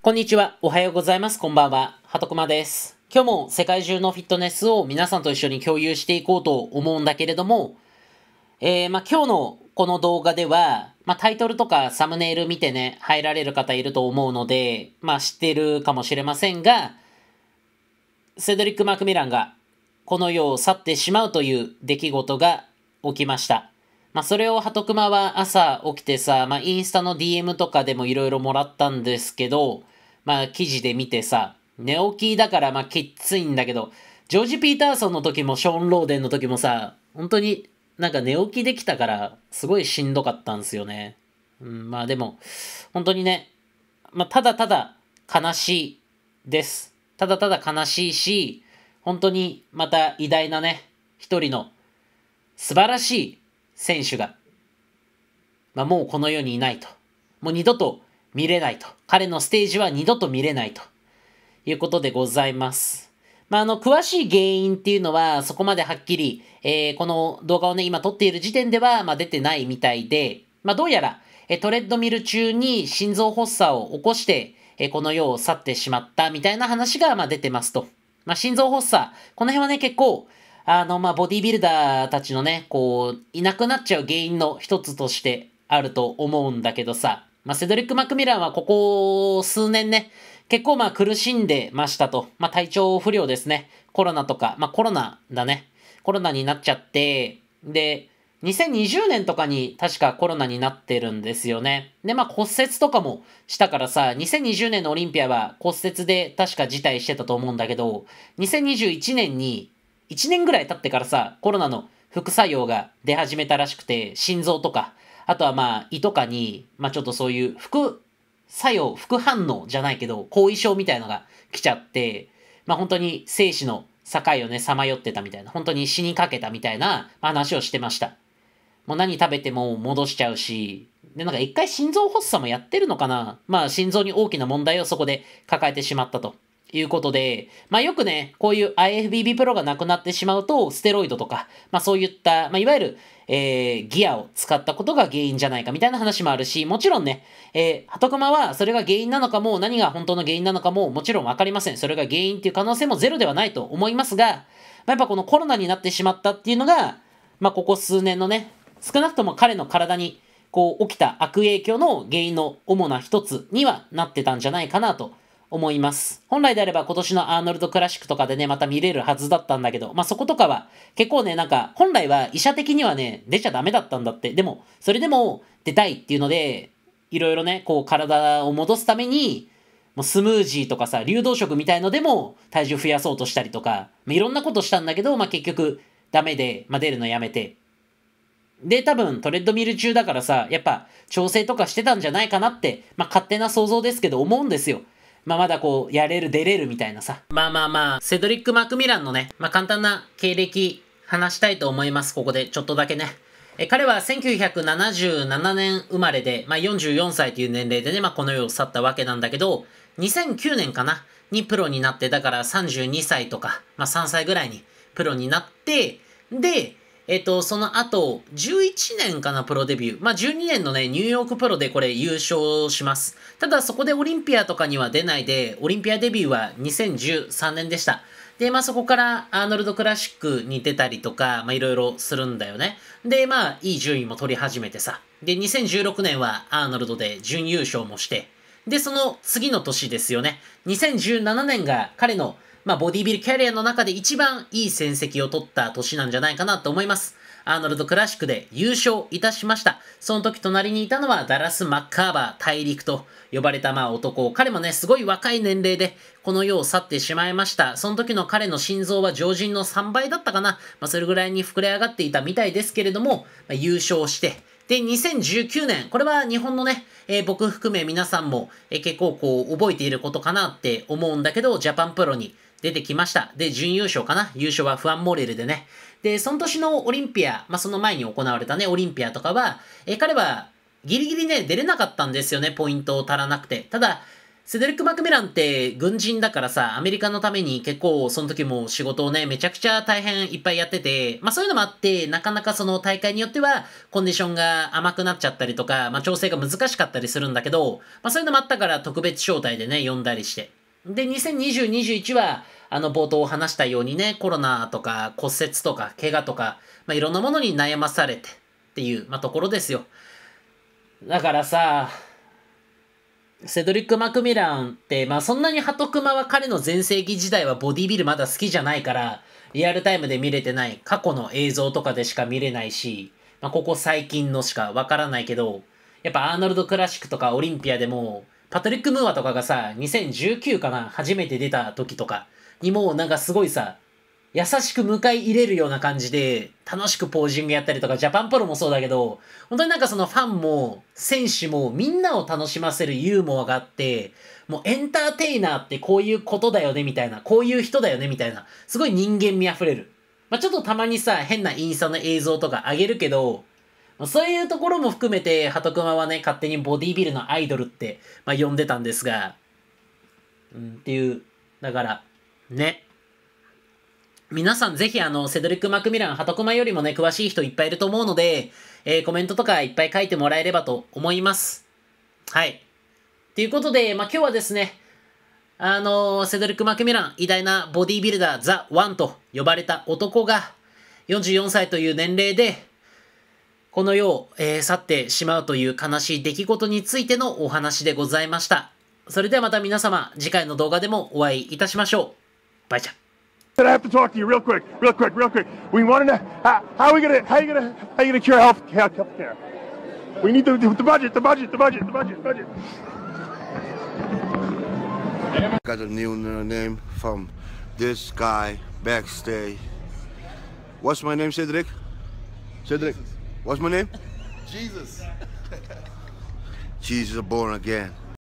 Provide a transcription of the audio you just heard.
こんにちは。おはようございます。こんばんは。はとくまです。今日も世界中のフィットネスを皆さんと一緒に共有していこうと思うんだけれども、えー、まあ、今日のこの動画では、まあ、タイトルとかサムネイル見てね、入られる方いると思うので、まあ、知ってるかもしれませんが、セドリック・マクミランがこの世を去ってしまうという出来事が起きました。まあ、それをハトクマは朝起きてさ、まあ、インスタの DM とかでもいろいろもらったんですけど、まあ、記事で見てさ、寝起きだからまあきついんだけど、ジョージ・ピーターソンの時もショーン・ローデンの時もさ、本当になんか寝起きできたから、すごいしんどかったんですよね。うん、まあでも、本当にね、まあ、ただただ悲しいです。ただただ悲しいし、本当にまた偉大なね、一人の素晴らしい選手が、まあ、もうこの世にいないと。もう二度と見れないと。彼のステージは二度と見れないということでございます。まあ、あの、詳しい原因っていうのは、そこまではっきり、えー、この動画をね、今撮っている時点では、まあ、出てないみたいで、まあ、どうやら、えトレッドミル中に心臓発作を起こして、えこの世を去ってしまったみたいな話が、まあ、出てますと。まあ、心臓発作、この辺はね、結構、あの、まあ、ボディビルダーたちのね、こう、いなくなっちゃう原因の一つとしてあると思うんだけどさ、まあ、セドリック・マクミランはここ数年ね、結構まあ苦しんでましたと。まあ、体調不良ですね。コロナとか、まあ、コロナだね。コロナになっちゃって、で、2020年とかに確かコロナになってるんですよね。で、まあ骨折とかもしたからさ、2020年のオリンピアは骨折で確か辞退してたと思うんだけど、2021年に1年ぐらい経ってからさ、コロナの副作用が出始めたらしくて、心臓とか、あとはまあ胃とかに、まあちょっとそういう副作用、副反応じゃないけど、後遺症みたいのが来ちゃって、まあ本当に生死の境をね、さまよってたみたいな、本当に死にかけたみたいな話をしてました。もう何食べても戻しちゃうし、で、なんか一回心臓発作もやってるのかなまあ心臓に大きな問題をそこで抱えてしまったと。いうことで、まあよくね、こういう IFBB プロがなくなってしまうと、ステロイドとか、まあそういった、まあいわゆる、えー、ギアを使ったことが原因じゃないかみたいな話もあるし、もちろんね、えー、ハトクマはそれが原因なのかも、何が本当の原因なのかも、もちろんわかりません。それが原因っていう可能性もゼロではないと思いますが、まあ、やっぱこのコロナになってしまったっていうのが、まあここ数年のね、少なくとも彼の体に、こう起きた悪影響の原因の主な一つにはなってたんじゃないかなと思います。本来であれば今年のアーノルドクラシックとかでね、また見れるはずだったんだけど、まあそことかは結構ね、なんか本来は医者的にはね、出ちゃダメだったんだって。でも、それでも出たいっていうので、いろいろね、こう体を戻すために、もうスムージーとかさ、流動食みたいのでも体重増やそうとしたりとか、まあ、いろんなことしたんだけど、まあ結局ダメで、まあ、出るのやめて。で、多分トレッドミル中だからさ、やっぱ調整とかしてたんじゃないかなって、まあ勝手な想像ですけど思うんですよ。まあ、まだこう、やれる、出れるみたいなさ。まあまあまあ、セドリック・マクミランのね、まあ簡単な経歴話したいと思います。ここで、ちょっとだけね。え彼は1977年生まれで、まあ、44歳という年齢でね、まあ、この世を去ったわけなんだけど、2009年かなにプロになって、だから32歳とか、まあ、3歳ぐらいにプロになって、で、えっと、その後、11年かな、プロデビュー。まあ、12年のね、ニューヨークプロでこれ優勝します。ただ、そこでオリンピアとかには出ないで、オリンピアデビューは2013年でした。で、まあ、そこからアーノルドクラシックに出たりとか、まいろいろするんだよね。で、まあ、いい順位も取り始めてさ。で、2016年はアーノルドで準優勝もして、で、その次の年ですよね。2017年が彼のまあ、ボディビルキャリアの中で一番いい戦績を取った年なんじゃないかなと思います。アーノルドクラシックで優勝いたしました。その時隣にいたのはダラス・マッカーバー大陸と呼ばれたまあ男。彼もね、すごい若い年齢でこの世を去ってしまいました。その時の彼の心臓は常人の3倍だったかな。まあ、それぐらいに膨れ上がっていたみたいですけれども、まあ、優勝して、で、2019年、これは日本のね、えー、僕含め皆さんも、えー、結構こう覚えていることかなって思うんだけど、ジャパンプロに出てきました。で、準優勝かな優勝はフアン・モレルでね。で、その年のオリンピア、まあ、その前に行われたね、オリンピアとかは、え彼はギリギリね、出れなかったんですよね、ポイントを足らなくて。ただ、セデリック・マクミランって軍人だからさ、アメリカのために結構その時も仕事をね、めちゃくちゃ大変いっぱいやってて、まあそういうのもあって、なかなかその大会によってはコンディションが甘くなっちゃったりとか、まあ調整が難しかったりするんだけど、まあそういうのもあったから特別招待でね、呼んだりして。で、2020、21は、あの冒頭話したようにね、コロナとか骨折とか怪我とか、まあ、いろんなものに悩まされてっていう、まあ、ところですよ。だからさ、セドリック・マクミランって、まあそんなにハトクマは彼の全盛期時代はボディビルまだ好きじゃないから、リアルタイムで見れてない、過去の映像とかでしか見れないし、まあここ最近のしかわからないけど、やっぱアーノルド・クラシックとかオリンピアでもパトリック・ムーアとかがさ、2019かな初めて出た時とかにもなんかすごいさ、優しく迎え入れるような感じで、楽しくポージングやったりとか、ジャパンポロもそうだけど、本当になんかそのファンも、選手も、みんなを楽しませるユーモアがあって、もうエンターテイナーってこういうことだよね、みたいな、こういう人だよね、みたいな、すごい人間味あふれる。まあ、ちょっとたまにさ、変なインスタの映像とかあげるけど、そういうところも含めて、ハトクマはね、勝手にボディビルのアイドルって、まあ、呼んでたんですが、うん、っていう、だから、ね。皆さんぜひあの、セドリック・マクミラン、ハトクマよりもね、詳しい人いっぱいいると思うので、えー、コメントとかいっぱい書いてもらえればと思います。はい。ということで、まあ、今日はですね、あのー、セドリック・マクミラン、偉大なボディビルダー、ザ・ワンと呼ばれた男が、44歳という年齢で、この世を、えー、去ってしまうという悲しい出来事についてのお話でございました。それではまた皆様、次回の動画でもお会いいたしましょう。バイチャ。But I have to talk to you real quick, real quick, real quick. We want to know how, how are we gonna, how are you gonna, how are you gonna cure health, health care? We need the, the budget, the budget, the budget, the budget, budget. Got a new name from this guy backstage. What's my name, Cedric? Cedric. What's my name? Jesus. Jesus born again.